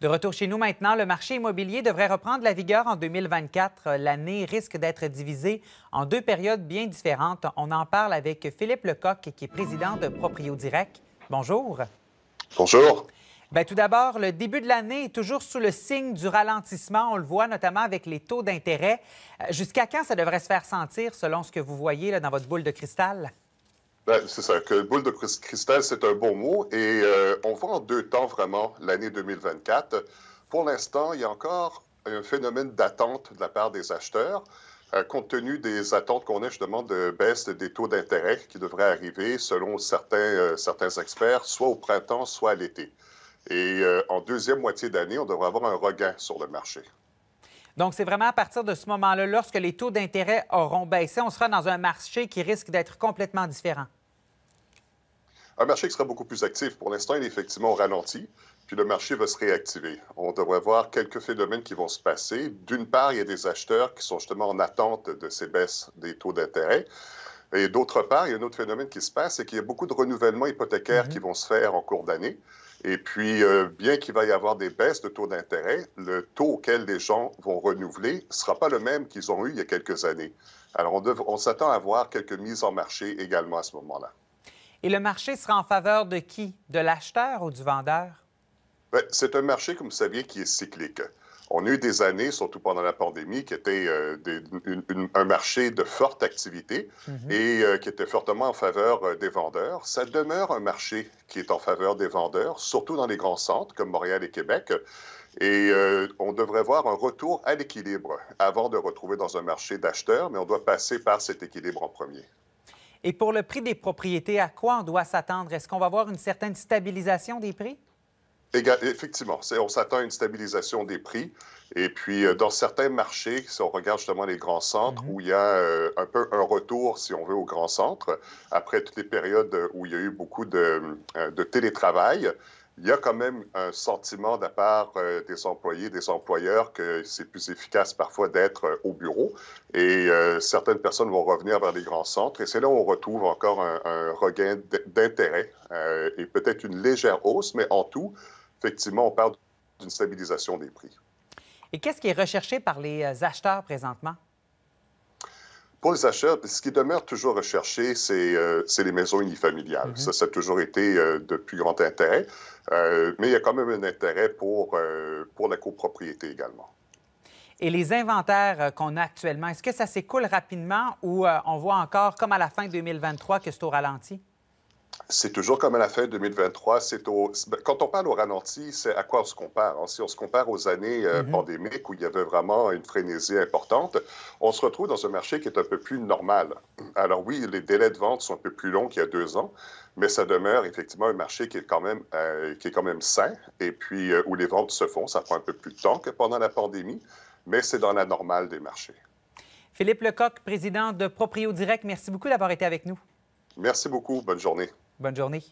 De retour chez nous maintenant, le marché immobilier devrait reprendre la vigueur en 2024. Euh, l'année risque d'être divisée en deux périodes bien différentes. On en parle avec Philippe Lecoq, qui est président de Proprio Direct. Bonjour. Bonjour. Bien, tout d'abord, le début de l'année est toujours sous le signe du ralentissement. On le voit notamment avec les taux d'intérêt. Euh, jusqu'à quand ça devrait se faire sentir selon ce que vous voyez là, dans votre boule de cristal? Ben, c'est ça, que boule de cristal, c'est un bon mot. Et euh, on voit en deux temps vraiment l'année 2024. Pour l'instant, il y a encore un phénomène d'attente de la part des acheteurs, euh, compte tenu des attentes qu'on a justement de baisse des taux d'intérêt qui devraient arriver, selon certains, euh, certains experts, soit au printemps, soit à l'été. Et en deuxième moitié d'année, on devrait avoir un regain sur le marché. Donc, c'est vraiment à partir de ce moment-là, lorsque les taux d'intérêt auront baissé, on sera dans un marché qui risque d'être complètement différent un marché qui sera beaucoup plus actif. Pour l'instant, il est effectivement ralenti, puis le marché va se réactiver. On devrait voir quelques phénomènes qui vont se passer. D'une part, il y a des acheteurs qui sont justement en attente de ces baisses des taux d'intérêt. Et d'autre part, il y a un autre phénomène qui se passe, c'est qu'il y a beaucoup de renouvellements hypothécaires mhm. qui vont se faire en cours d'année. Et puis, euh, bien qu'il va y avoir des baisses de taux d'intérêt, le taux auquel les gens vont renouveler ne sera pas le même qu'ils ont eu il y a quelques années. Alors, on, on s'attend à voir quelques mises en marché également à ce moment-là. Et le marché sera en faveur de qui? De l'acheteur ou du vendeur? Ben, c'est un marché, comme vous saviez, qui est cyclique. On a eu des années, surtout pendant la pandémie, qui étaient euh, un marché de forte activité mhm. et euh, qui était fortement en faveur euh, des vendeurs. Ça demeure un marché qui est en faveur des vendeurs, surtout dans les grands centres comme Montréal et Québec. Et on devrait voir un retour à l'équilibre avant de retrouver dans un marché d'acheteurs, mais on doit passer par cet équilibre en premier. Et pour le prix des propriétés, à quoi on doit s'attendre? Est-ce qu'on va avoir une certaine stabilisation des prix? Effectivement, on s'attend à une stabilisation des prix. Et puis, euh, dans certains marchés, si on regarde justement les grands centres, mm-hmm. où il y a euh, un peu un retour, si on veut, aux grands centres, après toutes les périodes euh, où il y a eu beaucoup de, de télétravail, il y a quand même un sentiment de la part euh, des employés, des employeurs, que c'est plus efficace parfois d'être euh, au bureau. Et euh, certaines personnes vont revenir vers les grands centres. Et c'est là où on retrouve encore un regain d'intérêt et peut-être une légère hausse, mais en tout, effectivement, on parle d'une stabilisation des prix. Et qu'est-ce qui est recherché par les acheteurs présentement? Pour les acheteurs, ce qui demeure toujours recherché, c'est euh, c'est les maisons unifamiliales. Mhm. Ça, ça a toujours été euh, de plus grand intérêt, euh, mais il y a quand même un intérêt pour, pour la copropriété également. Et les inventaires qu'on a actuellement, est-ce que ça s'écoule rapidement ou on voit encore, comme à la fin 2023, que c'est au ralenti? c'est toujours comme à la fin 2023. Ben, quand on parle au ralenti, c'est à quoi on se compare. Hein. Si on se compare aux années euh, mhm. pandémiques où il y avait vraiment une frénésie importante, on se retrouve dans un marché qui est un peu plus normal. Alors oui, les délais de vente sont un peu plus longs qu'il y a deux ans, mais ça demeure effectivement un marché qui est quand même, euh, qui est quand même sain et puis euh, où les ventes se font. Ça prend un peu plus de temps que pendant la pandémie, mais c'est dans la normale des marchés. Philippe Lecoq, président de Proprio Direct, merci beaucoup d'avoir été avec nous. Merci beaucoup. Bonne journée. Bonne journée.